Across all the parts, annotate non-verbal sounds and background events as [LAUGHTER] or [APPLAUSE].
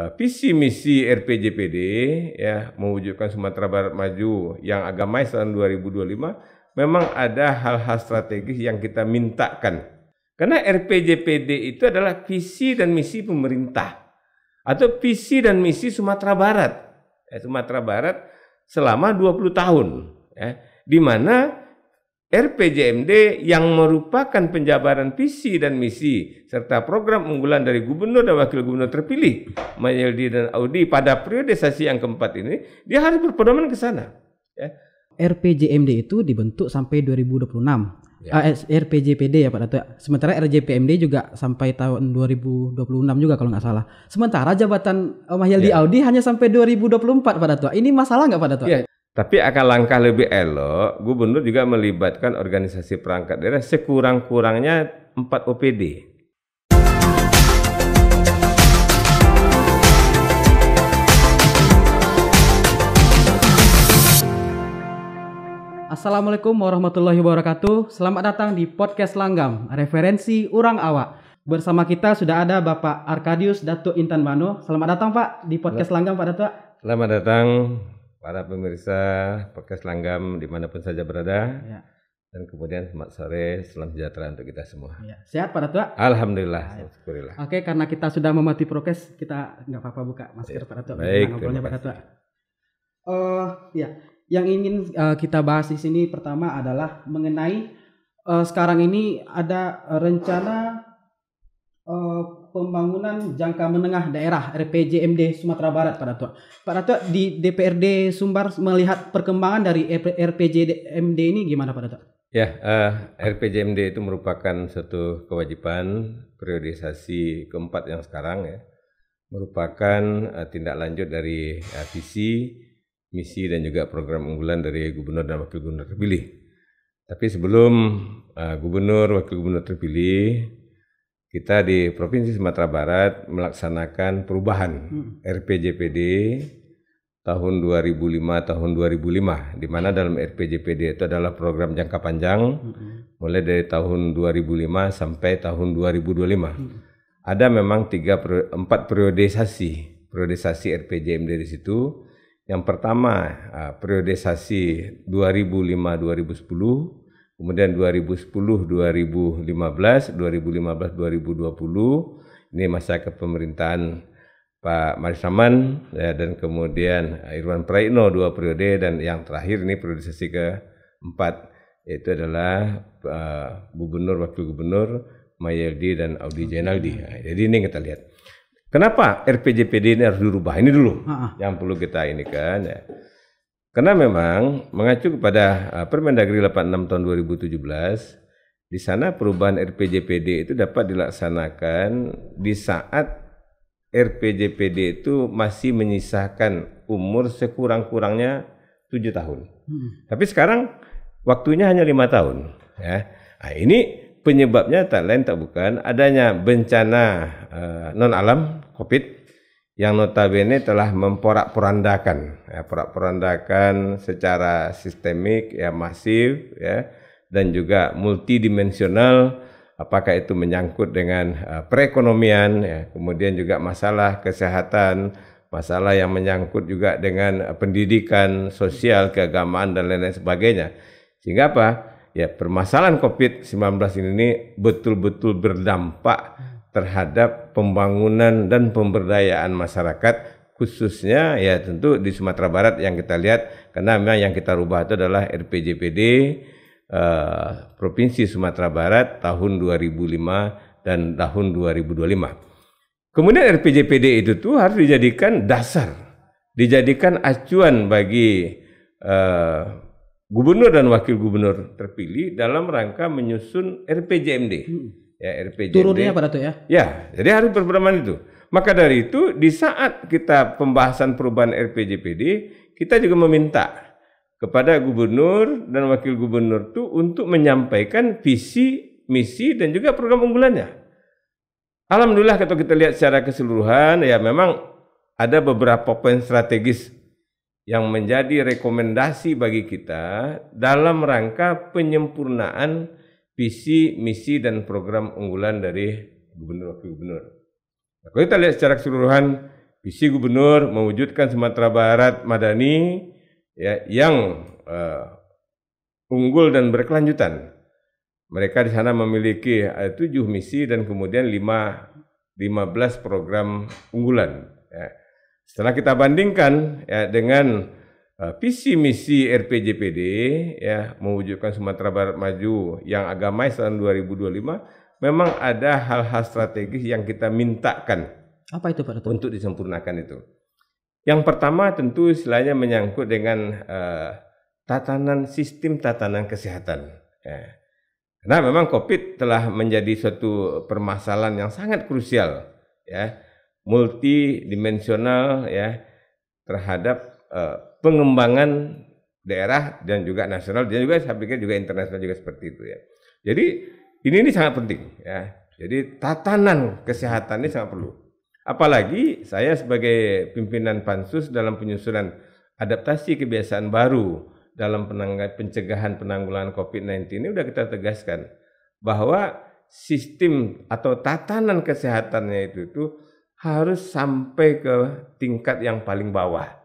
Eh, visi misi RPJPD ya mewujudkan Sumatera Barat maju yang agamais tahun 2025 memang ada hal-hal strategis yang kita mintakan. Karena RPJPD itu adalah visi dan misi pemerintah atau visi dan misi Sumatera Barat. Ya, Sumatera Barat selama 20 tahun ya, di mana RPJMD yang merupakan penjabaran visi dan misi serta program unggulan dari gubernur dan wakil gubernur terpilih Mayeldi dan Audi pada periode sesi yang keempat ini dia harus berpedoman ke sana ya. RPJMD itu dibentuk sampai 2026 ya. Ah, eh, RPJPD ya Pak Datuk ya. sementara RJPMD juga sampai tahun 2026 juga kalau nggak salah sementara jabatan eh, Mahyaldi ya. Audi hanya sampai 2024 Pak Datuk ini masalah nggak Pak Datuk? Ya tapi akan langkah lebih elok, gubernur juga melibatkan organisasi perangkat daerah sekurang-kurangnya 4 OPD. Assalamualaikum warahmatullahi wabarakatuh. Selamat datang di podcast Langgam, referensi orang awak. Bersama kita sudah ada Bapak Arkadius Datuk Intan Mano. Selamat datang Pak di podcast Langgam Pak Datuk. Selamat datang para pemirsa podcast langgam dimanapun saja berada. Ya. Dan kemudian selamat sore, selamat sejahtera untuk kita semua. Ya. Sehat para Tua? Alhamdulillah, ya. Oke, karena kita sudah mematuhi prokes, kita nggak apa-apa buka masker ya. para Tua. Baik, ngobrolnya Pak Tua. Uh, eh, ya, yang ingin uh, kita bahas di sini pertama adalah mengenai uh, sekarang ini ada rencana Pembangunan Jangka Menengah Daerah RPJMD Sumatera Barat Pak Datuk. Pak Datuk di DPRD Sumbar melihat perkembangan dari RPJMD ini gimana Pak Datuk? Ya, uh, eh, RPJMD itu merupakan satu kewajiban periodisasi keempat yang sekarang ya. Merupakan uh, tindak lanjut dari uh, visi, misi dan juga program unggulan dari gubernur dan wakil gubernur terpilih. Tapi sebelum uh, gubernur, wakil gubernur terpilih, kita di Provinsi Sumatera Barat melaksanakan perubahan hmm. RPJPD tahun 2005 tahun 2005 di mana dalam RPJPD itu adalah program jangka panjang hmm. mulai dari tahun 2005 sampai tahun 2025. Hmm. Ada memang tiga empat periodisasi periodisasi RPJMD di situ. Yang pertama ah, periodisasi 2005 2010 kemudian 2010, 2015, 2015, 2020 ini masa kepemerintahan Pak Marisaman ya, dan kemudian Irwan Praino dua periode dan yang terakhir ini periode sesi keempat yaitu adalah uh, gubernur wakil gubernur Mayeldi dan Audi Jenaldi. Nah, jadi ini kita lihat. Kenapa RPJPD ini harus dirubah? Ini dulu ha -ha. yang perlu kita ini kan ya. Karena memang mengacu kepada uh, Permendagri 86 tahun 2017, di sana perubahan RPJPD itu dapat dilaksanakan di saat RPJPD itu masih menyisahkan umur sekurang-kurangnya tujuh tahun. Hmm. Tapi sekarang waktunya hanya lima tahun. Ya. Nah, ini penyebabnya tak lain tak bukan adanya bencana uh, non alam COVID yang notabene telah memporak-porandakan ya, porak-porandakan secara sistemik ya masif ya dan juga multidimensional apakah itu menyangkut dengan uh, perekonomian ya kemudian juga masalah kesehatan masalah yang menyangkut juga dengan uh, pendidikan sosial keagamaan dan lain-lain sebagainya sehingga apa ya permasalahan Covid-19 ini betul-betul berdampak terhadap pembangunan dan pemberdayaan masyarakat khususnya ya tentu di Sumatera Barat yang kita lihat karena memang yang kita rubah itu adalah RPJPD eh, Provinsi Sumatera Barat tahun 2005 dan tahun 2025. Kemudian RPJPD itu tuh harus dijadikan dasar, dijadikan acuan bagi eh, gubernur dan wakil gubernur terpilih dalam rangka menyusun RPJMD. Hmm ya RPJMD. Turunnya pada tuh ya? Ya, jadi harus berperan itu. Maka dari itu di saat kita pembahasan perubahan RPJPD, kita juga meminta kepada gubernur dan wakil gubernur itu untuk menyampaikan visi, misi dan juga program unggulannya. Alhamdulillah kalau kita lihat secara keseluruhan ya memang ada beberapa poin strategis yang menjadi rekomendasi bagi kita dalam rangka penyempurnaan visi, misi, dan program unggulan dari gubernur wakil gubernur. Nah, kalau kita lihat secara keseluruhan, visi gubernur mewujudkan Sumatera Barat madani ya, yang uh, unggul dan berkelanjutan. Mereka di sana memiliki uh, tujuh misi dan kemudian lima, lima belas program unggulan. Ya. Setelah kita bandingkan ya, dengan Eh, visi misi RPJPD ya mewujudkan Sumatera Barat maju yang agamais tahun 2025 memang ada hal-hal strategis yang kita mintakan. Apa itu Pak Dato'? Untuk disempurnakan itu. Yang pertama tentu istilahnya menyangkut dengan uh, tatanan sistem tatanan kesehatan. Ya. Karena memang COVID telah menjadi suatu permasalahan yang sangat krusial ya, multidimensional ya terhadap uh, pengembangan daerah dan juga nasional dan juga saya pikir juga internasional juga seperti itu ya. Jadi ini ini sangat penting ya. Jadi tatanan kesehatan ini sangat perlu. Apalagi saya sebagai pimpinan pansus dalam penyusunan adaptasi kebiasaan baru dalam penangga, pencegahan penanggulangan COVID-19 ini sudah kita tegaskan bahwa sistem atau tatanan kesehatannya itu itu harus sampai ke tingkat yang paling bawah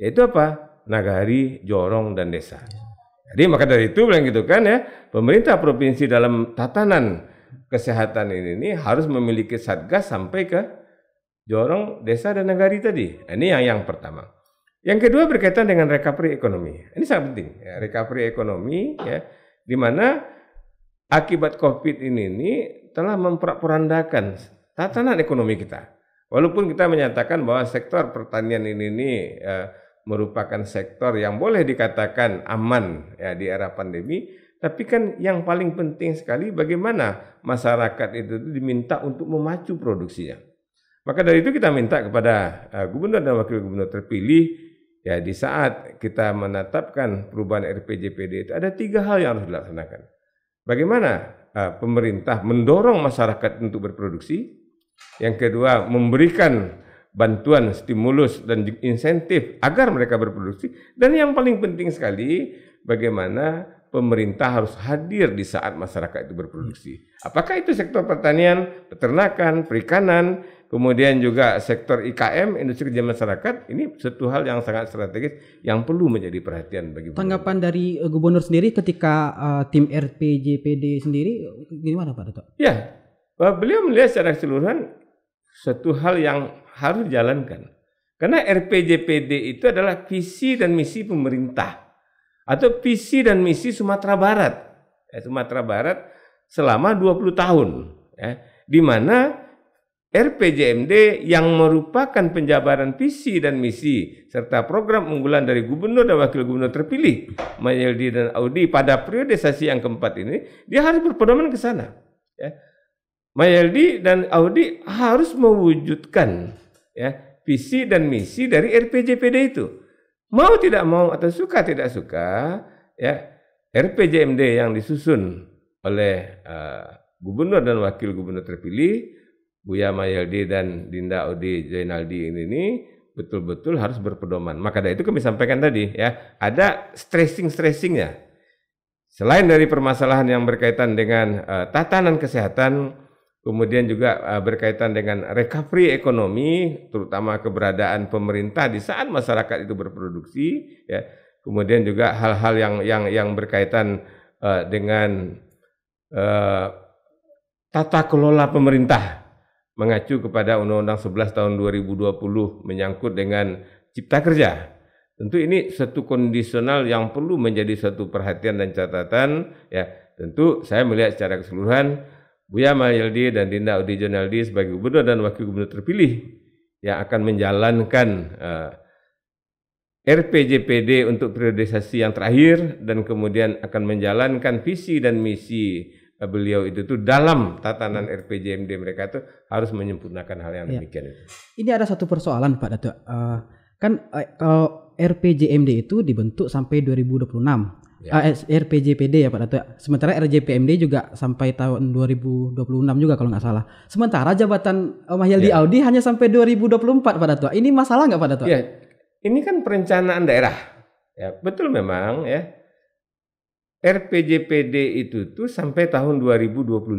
yaitu apa? Nagari, Jorong, dan desa. Jadi maka dari itu bilang gitu kan ya, pemerintah provinsi dalam tatanan kesehatan ini, ini harus memiliki satgas sampai ke Jorong, desa, dan nagari tadi. Nah, ini yang yang pertama. Yang kedua berkaitan dengan recovery ekonomi. Ini sangat penting. Ya, recovery ekonomi, ya, di mana akibat COVID ini, ini telah memperandakan tatanan ekonomi kita. Walaupun kita menyatakan bahwa sektor pertanian ini, ini eh, merupakan sektor yang boleh dikatakan aman ya di era pandemi, tapi kan yang paling penting sekali bagaimana masyarakat itu diminta untuk memacu produksinya. Maka dari itu kita minta kepada eh, gubernur dan wakil gubernur terpilih ya di saat kita menetapkan perubahan RPJPD itu ada tiga hal yang harus dilaksanakan. Bagaimana eh, pemerintah mendorong masyarakat untuk berproduksi, yang kedua memberikan bantuan stimulus dan insentif agar mereka berproduksi dan yang paling penting sekali bagaimana pemerintah harus hadir di saat masyarakat itu berproduksi. Apakah itu sektor pertanian, peternakan, perikanan, kemudian juga sektor IKM, industri kerja masyarakat, ini satu hal yang sangat strategis yang perlu menjadi perhatian bagi Tanggapan pemerintah. dari eh, gubernur sendiri ketika uh, tim RPJPD sendiri gimana Pak Dato? Ya, eh, beliau melihat secara keseluruhan suatu hal yang harus dijalankan. Karena RPJPD itu adalah visi dan misi pemerintah atau visi dan misi Sumatera Barat. Ya, Sumatera Barat selama 20 tahun ya, di mana RPJMD yang merupakan penjabaran visi dan misi serta program unggulan dari gubernur dan wakil gubernur terpilih Mayeldi dan Audi pada periode periodisasi yang keempat ini dia harus berpedoman ke sana ya Mayaldi dan Audi harus mewujudkan ya visi dan misi dari RPJPD itu. Mau tidak mau atau suka tidak suka ya RPJMD yang disusun oleh uh, gubernur dan wakil gubernur terpilih Buya Mayaldi dan Dinda Audi Zainaldi ini, ini betul-betul harus berpedoman. Maka dari itu kami sampaikan tadi ya, ada stressing-stressingnya. Selain dari permasalahan yang berkaitan dengan uh, tatanan kesehatan, Kemudian juga eh, berkaitan dengan recovery ekonomi, terutama keberadaan pemerintah di saat masyarakat itu berproduksi, ya. Kemudian juga hal-hal yang yang yang berkaitan uh, dengan uh, tata kelola pemerintah mengacu kepada Undang-Undang 11 tahun 2020 menyangkut dengan cipta kerja. Tentu ini satu kondisional yang perlu menjadi satu perhatian dan catatan ya. Tentu saya melihat secara keseluruhan Buya Mahyildi dan Dinda Udi Jonaldi sebagai gubernur dan wakil gubernur terpilih yang akan menjalankan uh, eh, RPJPD untuk periodisasi yang terakhir dan kemudian akan menjalankan visi dan misi eh, beliau itu tuh dalam tatanan RPJMD mereka itu harus menyempurnakan hal yang iya. demikian ya. itu. Ini ada satu persoalan Pak Datuk. Uh, kan uh, kalau RPJMD itu dibentuk sampai 2026 ya. Ah, eh, RPJPD ya Pak Datuk. Ya. Sementara RJPMD juga sampai tahun 2026 juga kalau nggak salah. Sementara jabatan eh, Mahyal ya. di Audi hanya sampai 2024 Pak Datuk. Ini masalah nggak Pak Datuk? Ya. Ini kan perencanaan daerah. Ya, betul memang ya. RPJPD itu tuh sampai tahun 2025.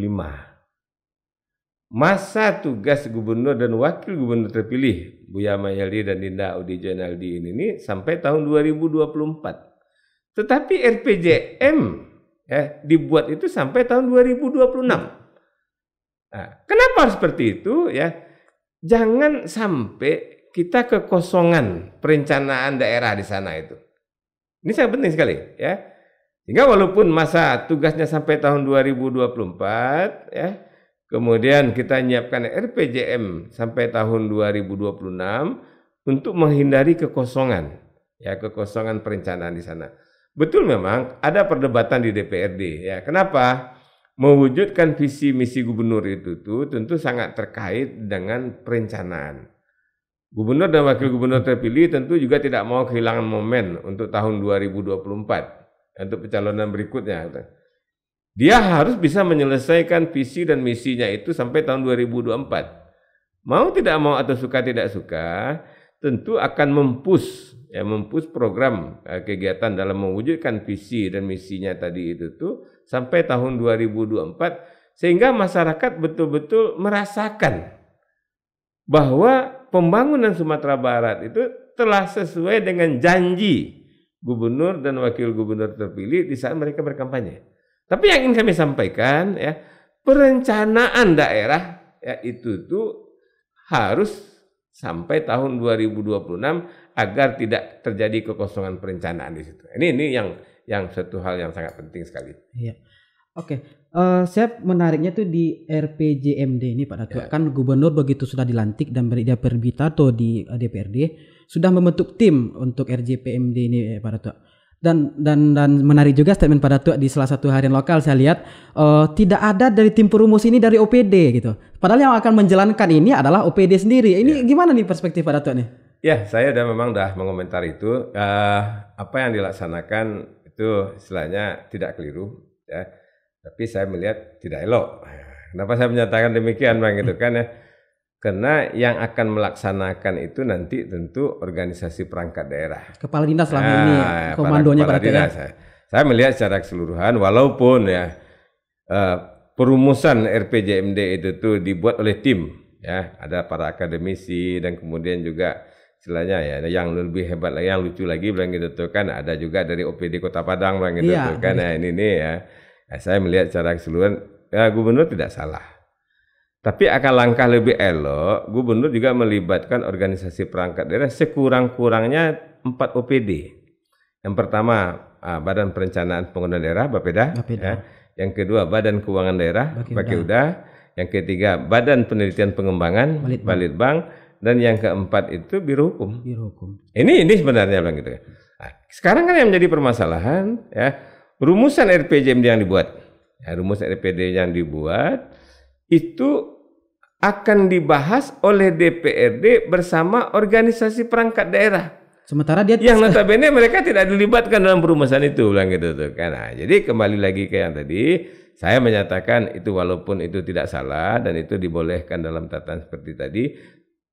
Masa tugas gubernur dan wakil gubernur terpilih Buya Mayali dan Dinda Audi Jainaldi ini, ini sampai tahun 2024. Tetapi RPJM ya, dibuat itu sampai tahun 2026. Nah, kenapa harus seperti itu ya? Jangan sampai kita kekosongan perencanaan daerah di sana itu. Ini sangat penting sekali ya. Sehingga walaupun masa tugasnya sampai tahun 2024 ya, kemudian kita menyiapkan RPJM sampai tahun 2026 untuk menghindari kekosongan ya kekosongan perencanaan di sana. Betul memang ada perdebatan di DPRD ya. Kenapa? Mewujudkan visi misi gubernur itu tuh tentu sangat terkait dengan perencanaan. Gubernur dan wakil gubernur terpilih tentu juga tidak mau kehilangan momen untuk tahun 2024 untuk pencalonan berikutnya. Dia harus bisa menyelesaikan visi dan misinya itu sampai tahun 2024. Mau tidak mau atau suka tidak suka, tentu akan mempus ya mempus program eh, kegiatan dalam mewujudkan visi dan misinya tadi itu tuh sampai tahun 2024 sehingga masyarakat betul-betul merasakan bahwa pembangunan Sumatera Barat itu telah sesuai dengan janji gubernur dan wakil gubernur terpilih di saat mereka berkampanye. Tapi yang ingin kami sampaikan ya perencanaan daerah ya itu tuh harus sampai tahun 2026 agar tidak terjadi kekosongan perencanaan di situ. Ini ini yang yang satu hal yang sangat penting sekali. Iya. Oke, okay. uh, eh, saya menariknya tuh di RPJMD ini Pak Datuk. Ya. Kan gubernur begitu sudah dilantik dan dia perbita atau di DPRD eh, sudah membentuk tim untuk RJPMD ini eh, Pak Datuk dan dan dan menarik juga statement pada tuh di salah satu harian lokal saya lihat uh, tidak ada dari tim perumus ini dari OPD gitu. Padahal yang akan menjalankan ini adalah OPD sendiri. Ini yeah. gimana nih perspektif pada tuh nih? Ya, yeah, saya memang dah mengomentar itu uh, apa yang dilaksanakan itu istilahnya tidak keliru ya. Tapi saya melihat tidak elok. Kenapa saya menyatakan demikian Bang gitu kan ya? Karena yang akan melaksanakan itu nanti tentu organisasi perangkat daerah. Kepala dinas lah ah, ini komandonya para ya. dinas. Ya. Saya melihat secara keseluruhan walaupun ya eh, perumusan RPJMD itu tuh dibuat oleh tim ya, ada para akademisi dan kemudian juga istilahnya ya yang lebih hebat lagi yang lucu lagi bilang gitu tuh kan ada juga dari OPD Kota Padang bilang gitu iya, tuh kan iya. Ya, ya nah, ini nih ya. saya melihat secara keseluruhan ya gubernur tidak salah tapi akan langkah lebih elok, gubernur juga melibatkan organisasi perangkat daerah sekurang-kurangnya empat OPD. Yang pertama, ah, Badan Perencanaan Penggunaan Daerah, Bapeda. Bapeda. Ya. Yang kedua, Badan Keuangan Daerah, Bakimda. Yang ketiga, Badan Penelitian Pengembangan, Balitbank. Balitbank. Dan yang keempat itu Biro Hukum. Biro Hukum. Ini ini sebenarnya bang gitu. Nah, sekarang kan yang menjadi permasalahan ya rumusan RPJMD yang dibuat. Ya, rumusan RPD yang dibuat itu akan dibahas oleh DPRD bersama organisasi perangkat daerah. Sementara dia yang notabene mereka tidak dilibatkan dalam perumusan itu, bilang gitu tuh. Karena jadi kembali lagi ke yang tadi, saya menyatakan itu walaupun itu tidak salah dan itu dibolehkan dalam tatan seperti tadi,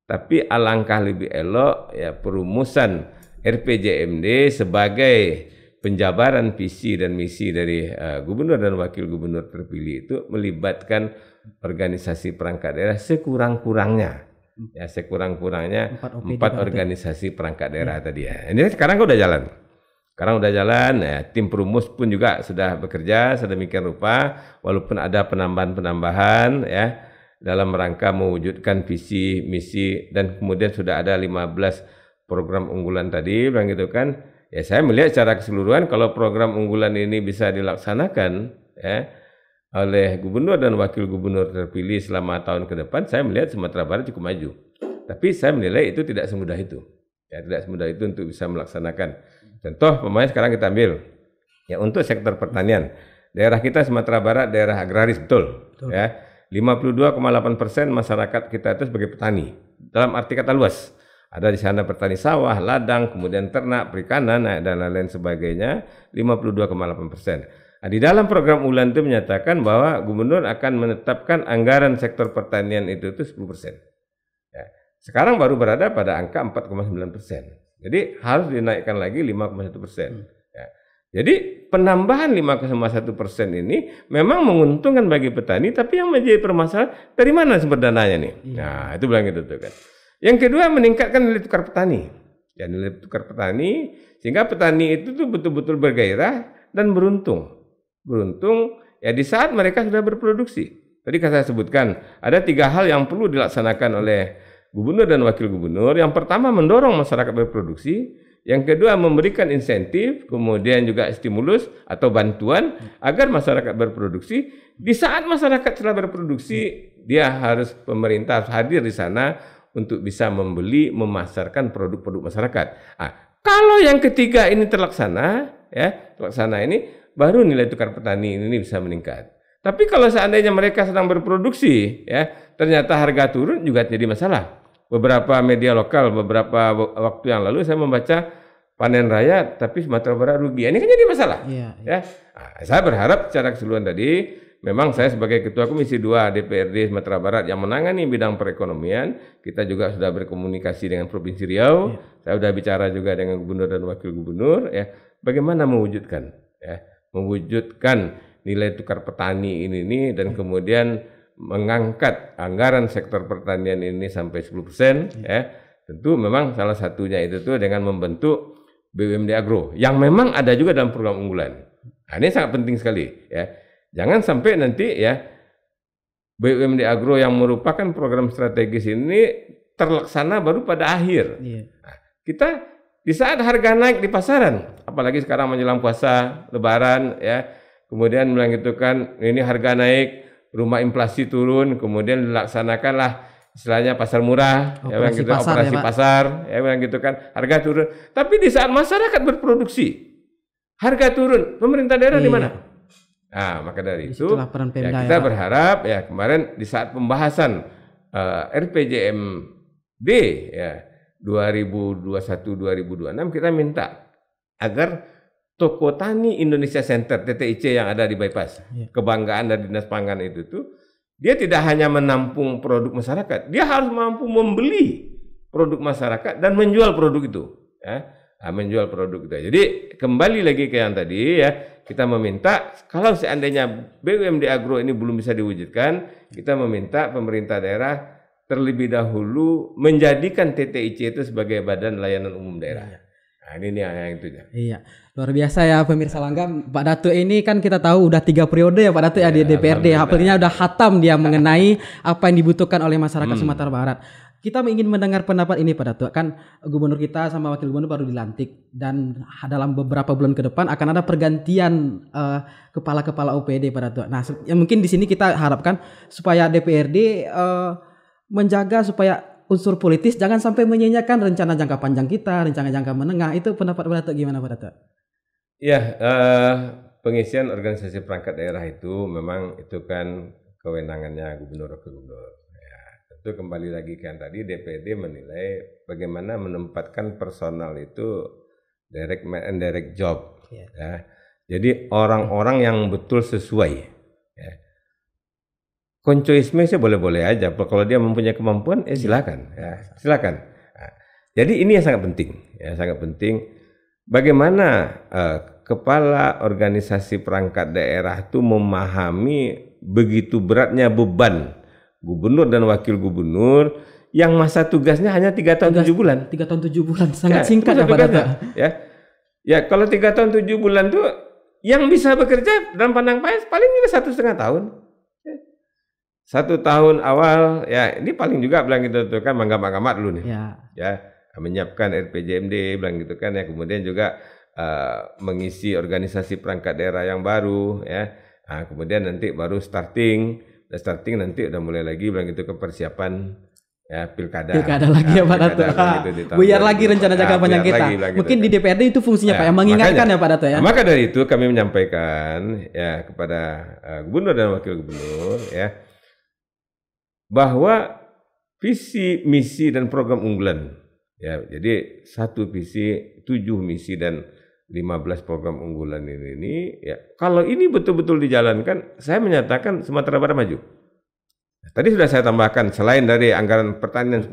tapi alangkah lebih elok ya perumusan RPJMD sebagai penjabaran visi dan misi dari uh, gubernur dan wakil gubernur terpilih itu melibatkan organisasi perangkat daerah sekurang-kurangnya hmm. ya sekurang-kurangnya empat, empat organisasi perangkat daerah hmm. tadi ya ini sekarang udah jalan sekarang udah jalan ya tim perumus pun juga sudah bekerja sedemikian rupa walaupun ada penambahan-penambahan ya dalam rangka mewujudkan visi misi dan kemudian sudah ada 15 program unggulan tadi bilang gitu kan Ya saya melihat secara keseluruhan kalau program unggulan ini bisa dilaksanakan ya oleh gubernur dan wakil gubernur terpilih selama tahun ke depan, saya melihat Sumatera Barat cukup maju. Tapi saya menilai itu tidak semudah itu. Ya, tidak semudah itu untuk bisa melaksanakan. Contoh pemain sekarang kita ambil. Ya untuk sektor pertanian. Daerah kita Sumatera Barat daerah agraris betul. betul. Ya. 52,8 persen masyarakat kita itu sebagai petani dalam arti kata luas. Ada di sana petani sawah, ladang, kemudian ternak, perikanan, eh, dan lain-lain sebagainya, 52,8 persen. Nah, di dalam program ulan itu menyatakan bahwa gubernur akan menetapkan anggaran sektor pertanian itu itu 10 persen. Ya. Sekarang baru berada pada angka 4,9 persen. Jadi harus dinaikkan lagi 5,1 persen. Hmm. Ya. Jadi penambahan 5,1 persen ini memang menguntungkan bagi petani, tapi yang menjadi permasalahan dari mana sumber dananya nih? Iya. Nah itu bilang gitu tuh kan. Yang kedua meningkatkan nilai tukar petani. Ya nilai tukar petani sehingga petani itu tuh betul-betul bergairah dan beruntung. Beruntung ya di saat mereka sudah berproduksi. Tadi kan saya sebutkan ada tiga hal yang perlu dilaksanakan oleh gubernur dan wakil gubernur. Yang pertama mendorong masyarakat berproduksi, yang kedua memberikan insentif, kemudian juga stimulus atau bantuan agar masyarakat berproduksi. Di saat masyarakat telah berproduksi, dia harus pemerintah hadir di sana untuk bisa membeli, memasarkan produk-produk masyarakat. Nah, kalau yang ketiga ini terlaksana, ya terlaksana ini baru nilai tukar petani ini bisa meningkat. Tapi kalau seandainya mereka sedang berproduksi, ya ternyata harga turun juga jadi masalah. Beberapa media lokal beberapa waktu yang lalu saya membaca panen raya tapi Sumatera Barat rugi. Ini kan jadi masalah. Iya, iya. Ya, ya. ya. Nah, saya berharap secara keseluruhan tadi Memang saya sebagai ketua komisi 2 DPRD Sumatera Barat yang menangani bidang perekonomian, kita juga sudah berkomunikasi dengan Provinsi Riau. Ya. Saya sudah bicara juga dengan gubernur dan wakil gubernur ya, bagaimana mewujudkan ya, mewujudkan nilai tukar petani ini nih dan ya. kemudian mengangkat anggaran sektor pertanian ini sampai 10% ya. ya. Tentu memang salah satunya itu tuh dengan membentuk BUMD Agro yang memang ada juga dalam program unggulan. Nah, ini sangat penting sekali ya Jangan sampai nanti ya BUMD Agro yang merupakan program strategis ini terlaksana baru pada akhir. Iya. Nah, kita di saat harga naik di pasaran, apalagi sekarang menjelang puasa, Lebaran, ya, kemudian melanjutkan ini harga naik, rumah inflasi turun, kemudian dilaksanakanlah istilahnya pasar murah, ya, operasi ya, gitu, pasar, operasi ya, pasar, ya, bilang ya, gitu kan, harga turun. Tapi di saat masyarakat berproduksi, harga turun, pemerintah daerah iya. di mana? Nah, maka dari itu ya, kita ya, berharap ya kemarin di saat pembahasan uh, eh, RPJMD ya 2021-2026 kita minta agar Toko Tani Indonesia Center TTIC yang ada di bypass ya. kebanggaan dari dinas pangan itu tuh dia tidak hanya menampung produk masyarakat dia harus mampu membeli produk masyarakat dan menjual produk itu ya Ah, menjual produk kita. Jadi kembali lagi ke yang tadi ya, kita meminta kalau seandainya BUMD Agro ini belum bisa diwujudkan, kita meminta pemerintah daerah terlebih dahulu menjadikan TTIC itu sebagai badan layanan umum daerah. Iya. Nah, ini yang, yang itu ya. Iya. Luar biasa ya pemirsa Langgam. Pak Datu ini kan kita tahu udah tiga periode ya Pak Datu ya, ya di iya, DPRD. Hapelnya udah hatam dia mengenai apa yang dibutuhkan oleh masyarakat hmm. Sumatera Barat kita ingin mendengar pendapat ini pada tuh Kan gubernur kita sama wakil gubernur baru dilantik dan dalam beberapa bulan ke depan akan ada pergantian uh, kepala-kepala OPD pada tuh. Nah, yang mungkin di sini kita harapkan supaya DPRD uh, eh, menjaga supaya unsur politis jangan sampai menyanyiakan rencana jangka panjang kita, rencana jangka menengah. Itu pendapat pada tuh gimana pada tuh? Iya, uh, pengisian organisasi perangkat daerah itu memang itu kan kewenangannya gubernur wakil gubernur itu kembali lagi kan tadi DPD menilai bagaimana menempatkan personal itu direct and eh, direct job yeah. ya. Jadi orang-orang yang betul sesuai ya. Koncoisme sih boleh-boleh aja, kalau dia mempunyai kemampuan eh iya. silakan ya, iya, silakan. Nah, jadi ini yang sangat penting, ya sangat penting bagaimana eh, kepala organisasi perangkat daerah itu memahami begitu beratnya beban gubernur dan wakil gubernur yang masa tugasnya hanya tiga tahun tujuh bulan. Tiga tahun tujuh bulan kan, sangat ya, singkat ya Pak Ya, ya kalau tiga tahun tujuh bulan tuh yang bisa bekerja dalam pandang payah paling juga satu setengah tahun. Satu tahun awal ya ini paling juga bilang gitu tuh kan mangga-mangga dulu nih. Ya. ya menyiapkan RPJMD bilang gitu kan ya kemudian juga uh, mengisi organisasi perangkat daerah yang baru ya. Nah, kemudian nanti baru starting udah starting nanti udah mulai lagi bilang gitu ke persiapan ya pilkada pilkada ya, lagi ya, Pak Dato gitu, buyar lagi rencana jangka panjang ah, kita mungkin di DPRD itu fungsinya ya, Pak ah, yang mengingatkan ya Pak Dato ya maka dari itu kami menyampaikan ya kepada eh, gubernur dan wakil gubernur ya bahwa visi misi dan program unggulan ya jadi satu visi tujuh misi dan 15 program unggulan ini, ini ya kalau ini betul-betul dijalankan saya menyatakan Sumatera Barat maju nah, tadi sudah saya tambahkan selain dari anggaran pertanian 10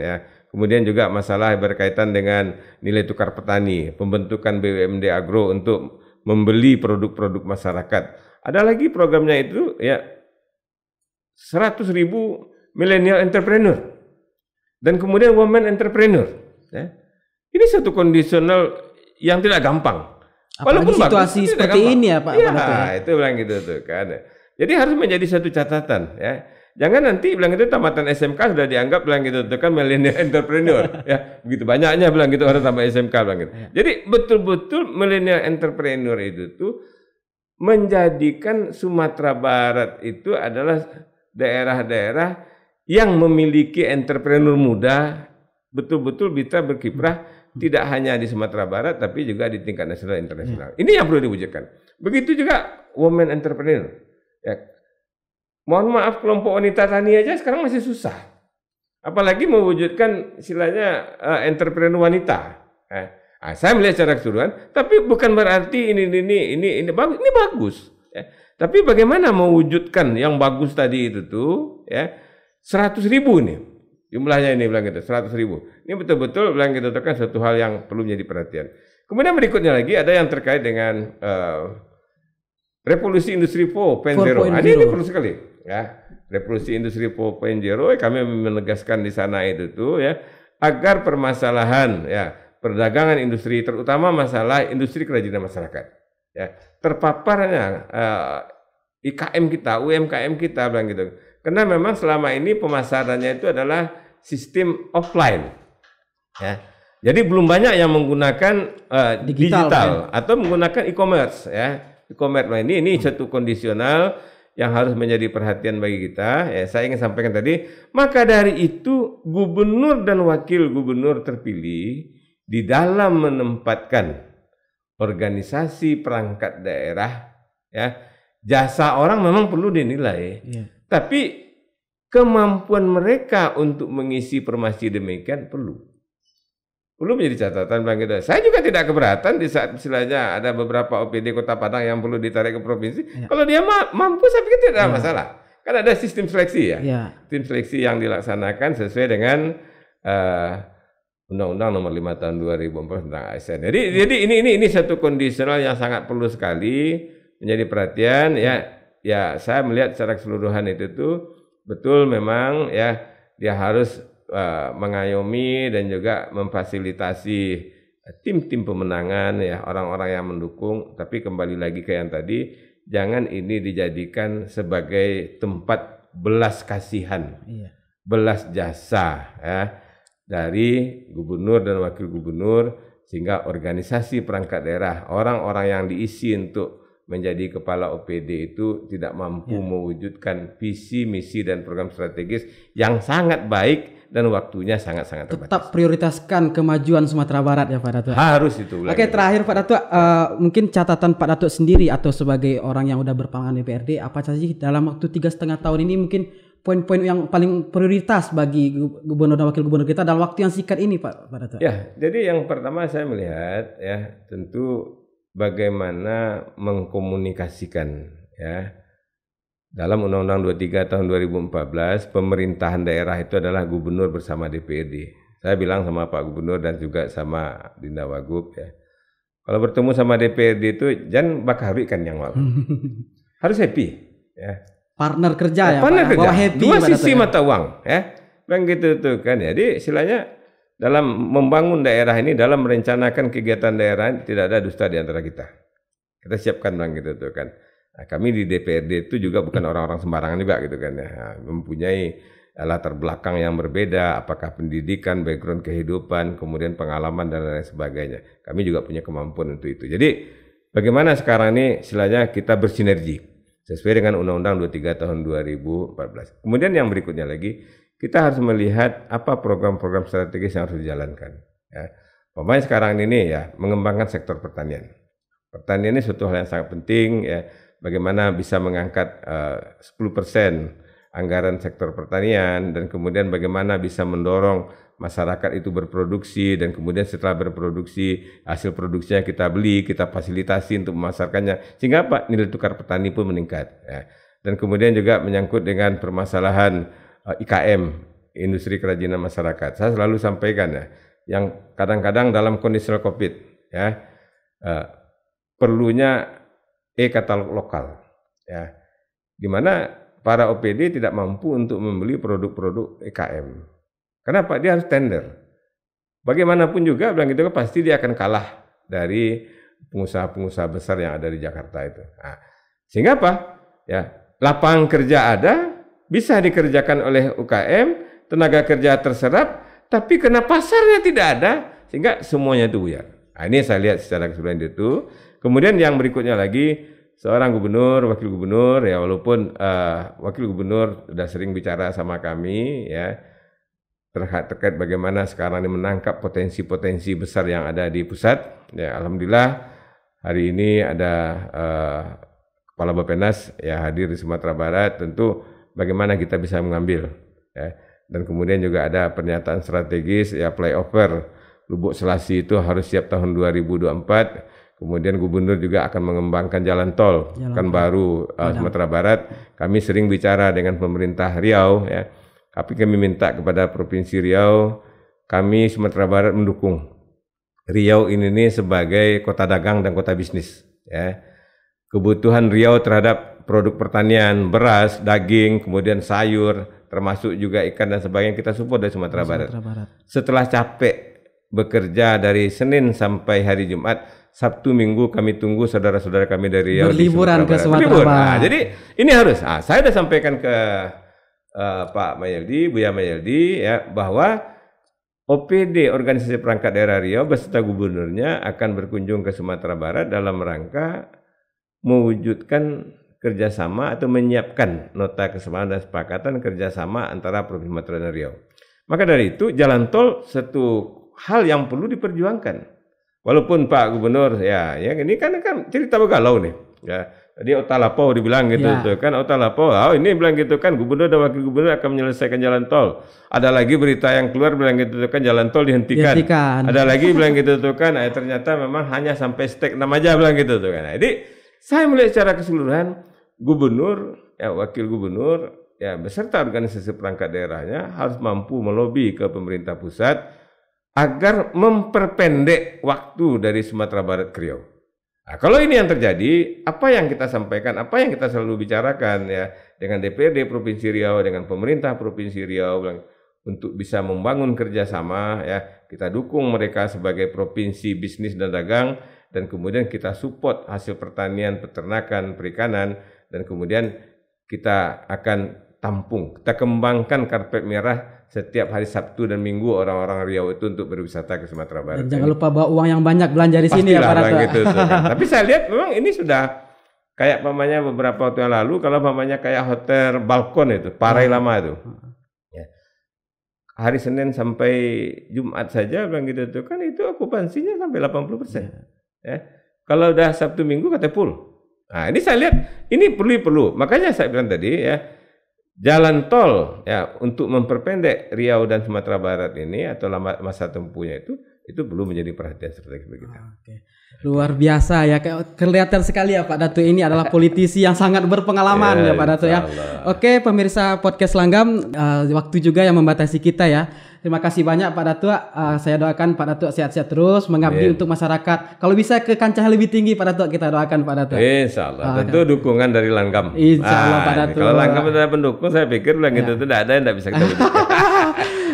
ya kemudian juga masalah berkaitan dengan nilai tukar petani pembentukan BUMD Agro untuk membeli produk-produk masyarakat ada lagi programnya itu ya 100.000 milenial entrepreneur dan kemudian women entrepreneur ya. ini satu kondisional yang tidak gampang. Apalagi Walaupun situasi bagus, seperti ini ya Pak. Iya, ya, Pak itu bilang gitu tuh kan. Jadi harus menjadi satu catatan ya. Jangan nanti bilang itu tamatan SMK sudah dianggap bilang gitu itu kan milenial entrepreneur [LAUGHS] ya begitu banyaknya bilang gitu orang tamat SMK bilang gitu. Iya. Jadi betul-betul milenial entrepreneur itu tuh menjadikan Sumatera Barat itu adalah daerah-daerah yang memiliki entrepreneur muda betul-betul bisa berkiprah tidak hanya di Sumatera Barat, tapi juga di tingkat nasional internasional. Hmm. Ini yang perlu diwujudkan. Begitu juga women entrepreneur. Ya. Mohon maaf kelompok wanita tani aja sekarang masih susah. Apalagi mewujudkan istilahnya uh, entrepreneur wanita. Eh. Nah, saya melihat secara keseluruhan, tapi bukan berarti ini ini ini ini bagus, ini bagus. Ya. Tapi bagaimana mewujudkan yang bagus tadi itu tuh ya 100 ribu nih Jumlahnya ini bilang gitu, 100 ribu. Ini betul-betul bilang gitu kan suatu hal yang perlu menjadi perhatian. Kemudian berikutnya lagi ada yang terkait dengan uh, revolusi industri 4.0. Ah, ini, ini perlu sekali. Ya, revolusi industri 4.0 kami menegaskan di sana itu tuh ya agar permasalahan ya perdagangan industri terutama masalah industri kerajinan masyarakat ya terpaparnya uh, eh, IKM kita, UMKM kita bilang gitu karena memang selama ini pemasarannya itu adalah sistem offline. Ya. Jadi belum banyak yang menggunakan uh, digital, digital ya. atau menggunakan e-commerce ya. E-commerce nah, ini ini hmm. satu kondisional yang harus menjadi perhatian bagi kita. Ya, saya ingin sampaikan tadi, maka dari itu gubernur dan wakil gubernur terpilih di dalam menempatkan organisasi perangkat daerah ya jasa orang memang perlu dinilai. Ya. Tapi kemampuan mereka untuk mengisi formasi demikian perlu. Perlu menjadi catatan bang kita. Saya juga tidak keberatan di saat istilahnya ada beberapa OPD Kota Padang yang perlu ditarik ke provinsi. Ya. Kalau dia mampu saya pikir tidak ya. masalah. Karena ada sistem seleksi ya. ya. Sistem seleksi yang dilaksanakan sesuai dengan undang eh, Undang-Undang Nomor 5 Tahun 2004 tentang ASN. Jadi ya. jadi ini ini ini satu kondisional yang sangat perlu sekali menjadi perhatian ya. ya ya saya melihat secara keseluruhan itu tuh betul memang ya dia harus uh, mengayomi dan juga memfasilitasi eh, tim-tim pemenangan ya orang-orang yang mendukung tapi kembali lagi ke yang tadi jangan ini dijadikan sebagai tempat belas kasihan iya. belas jasa ya dari gubernur dan wakil gubernur sehingga organisasi perangkat daerah orang-orang yang diisi untuk menjadi kepala OPD itu tidak mampu ya. mewujudkan visi, misi dan program strategis yang sangat baik dan waktunya sangat-sangat terbatas. Tetap prioritaskan kemajuan Sumatera Barat ya Pak Datuk. Harus itu. Oke, terakhir Pak Datuk uh, mungkin catatan Pak Datuk sendiri atau sebagai orang yang udah berpengalaman DPRD apa saja dalam waktu tiga setengah tahun ini mungkin poin-poin yang paling prioritas bagi gubernur dan wakil gubernur kita dalam waktu yang singkat ini Pak Pak Datuk. Ya, jadi yang pertama saya melihat ya tentu bagaimana mengkomunikasikan ya. Dalam Undang-Undang 23 tahun 2014, pemerintahan daerah itu adalah gubernur bersama DPRD. Saya bilang sama Pak Gubernur dan juga sama Dinda Wagub ya. Kalau bertemu sama DPRD itu jangan bakar kan yang waktu. [LAUGHS] Harus happy ya. Partner kerja ya, ya, partner Pak, ya? kerja. Happy Dua sisi mata uang ya. Bang gitu tuh kan. Ya. Jadi istilahnya dalam membangun daerah ini, dalam merencanakan kegiatan daerah ini, tidak ada dusta di antara kita. Kita siapkan bang gitu tuh kan. Nah, kami di DPRD itu juga bukan [LAUGHS] orang-orang sembarangan juga gitu kan ya. Nah, mempunyai latar belakang yang berbeda, apakah pendidikan, background kehidupan, kemudian pengalaman dan lain sebagainya. Kami juga punya kemampuan untuk itu. Jadi bagaimana sekarang ini istilahnya kita bersinergi sesuai dengan Undang-Undang 23 tahun 2014. Kemudian yang berikutnya lagi kita harus melihat apa program-program strategis yang harus dijalankan. Ya. Pemain sekarang ini ya mengembangkan sektor pertanian. Pertanian ini suatu hal yang sangat penting ya. Bagaimana bisa mengangkat eh, uh, 10% anggaran sektor pertanian dan kemudian bagaimana bisa mendorong masyarakat itu berproduksi dan kemudian setelah berproduksi hasil produksinya kita beli, kita fasilitasi untuk memasarkannya sehingga apa nilai tukar petani pun meningkat. Ya. Dan kemudian juga menyangkut dengan permasalahan Eh, IKM, industri kerajinan masyarakat. Saya selalu sampaikan ya, yang kadang-kadang dalam kondisi COVID ya eh, perlunya e-katalog lokal ya. Di mana para OPD tidak mampu untuk membeli produk-produk IKM. E Kenapa? Dia harus tender. Bagaimanapun juga bilang gitu kan, pasti dia akan kalah dari pengusaha-pengusaha besar yang ada di Jakarta itu. Nah, sehingga apa? Ya, lapangan kerja ada, bisa dikerjakan oleh UKM, tenaga kerja terserap, tapi kena pasarnya tidak ada, sehingga semuanya itu buyar. Nah, ini saya lihat secara keseluruhan itu. Kemudian yang berikutnya lagi, seorang gubernur, wakil gubernur, ya walaupun uh, wakil gubernur sudah sering bicara sama kami, ya, terkait, terkait bagaimana sekarang ini menangkap potensi-potensi besar yang ada di pusat. Ya, alhamdulillah hari ini ada uh, kepala Bapenas ya hadir di Sumatera Barat tentu bagaimana kita bisa mengambil ya. Dan kemudian juga ada pernyataan strategis ya flyover Lubuk Selasi itu harus siap tahun 2024. Kemudian gubernur juga akan mengembangkan jalan tol jalan kan tol. baru uh, eh, Sumatera Barat. Kami sering bicara dengan pemerintah Riau ya. Tapi kami minta kepada Provinsi Riau, kami Sumatera Barat mendukung Riau ini nih sebagai kota dagang dan kota bisnis ya. Kebutuhan Riau terhadap produk pertanian, beras, daging, kemudian sayur, termasuk juga ikan dan sebagainya kita support dari Sumatera, Sumatera Barat. Barat. Setelah capek bekerja dari Senin sampai hari Jumat, Sabtu Minggu kami tunggu saudara-saudara kami dari berliburan ke Sumatera ah, Barat. Nah, jadi ini harus. Nah, saya sudah sampaikan ke uh, Pak Mayeldi, Buya Mayeldi ya bahwa OPD Organisasi Perangkat Daerah Riau beserta gubernurnya akan berkunjung ke Sumatera Barat dalam rangka mewujudkan kerjasama atau menyiapkan nota kesepahaman dan sepakatan kerjasama antara Provinsi Matra dan Riau. Maka dari itu jalan tol satu hal yang perlu diperjuangkan. Walaupun Pak Gubernur ya, ya ini kan kan cerita begalau nih. Ya, dia Otalapo dibilang gitu ya. tuh, gitu kan Otalapo, Oh ini bilang gitu kan gubernur dan wakil gubernur akan menyelesaikan jalan tol. Ada lagi berita yang keluar bilang gitu, gitu kan jalan tol dihentikan. dihentikan. Ada lagi bilang gitu tuh gitu kan eh, ternyata memang hanya sampai stek namanya aja bilang gitu tuh kan. Nah, jadi saya melihat secara keseluruhan gubernur, ya wakil gubernur, ya beserta organisasi perangkat daerahnya harus mampu melobi ke pemerintah pusat agar memperpendek waktu dari Sumatera Barat ke Riau. Nah, kalau ini yang terjadi, apa yang kita sampaikan, apa yang kita selalu bicarakan ya dengan DPRD Provinsi Riau, dengan pemerintah Provinsi Riau, untuk bisa membangun kerjasama ya kita dukung mereka sebagai provinsi bisnis dan dagang dan kemudian kita support hasil pertanian, peternakan, perikanan dan kemudian kita akan tampung. Kita kembangkan karpet merah setiap hari Sabtu dan Minggu orang-orang Riau itu untuk berwisata ke Sumatera Barat. Dan jangan lupa bawa uang yang banyak belanja di sini ya Pak Gitu, [LAUGHS] Tapi saya lihat memang ini sudah kayak mamanya beberapa waktu yang lalu kalau mamanya kayak hotel balkon itu, parai hmm. lama itu. Ya. Hari Senin sampai Jumat saja bilang gitu tuh kan itu okupansinya sampai 80%. persen. Ya. ya. Kalau udah Sabtu Minggu kata full. Nah, ini saya lihat ini perlu perlu. Makanya saya bilang tadi ya jalan tol ya untuk memperpendek Riau dan Sumatera Barat ini atau lama masa tempuhnya itu itu belum menjadi perhatian seperti bagi kita. Oke. Luar biasa ya, kelihatan sekali ya Pak Datu ini adalah politisi yang sangat berpengalaman yeah, ya Pak Datu ya. Oke pemirsa podcast Langgam, uh, waktu juga yang membatasi kita ya. Terima kasih banyak Pak Datu. Uh, eh, saya doakan Pak Datu sehat-sehat terus, mengabdi yeah. untuk masyarakat. Kalau bisa ke kancah lebih tinggi Pak Datu, kita doakan Pak Datu. Insya Allah. Uh, Tentu dukungan dari Langgam. Insya Allah ah, Pak Datu. Kalau Langgam tidak pendukung, saya pikir bilang yeah. itu tidak ada yang tidak bisa kita [LAUGHS]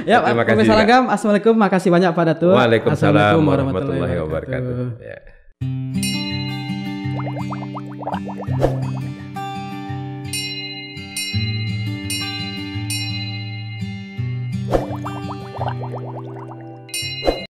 ya, terima kasih. Salam, assalamualaikum, makasih banyak pada tuh. Waalaikumsalam assalamualaikum warahmatullahi, warahmatullahi wabarakatuh. Ya.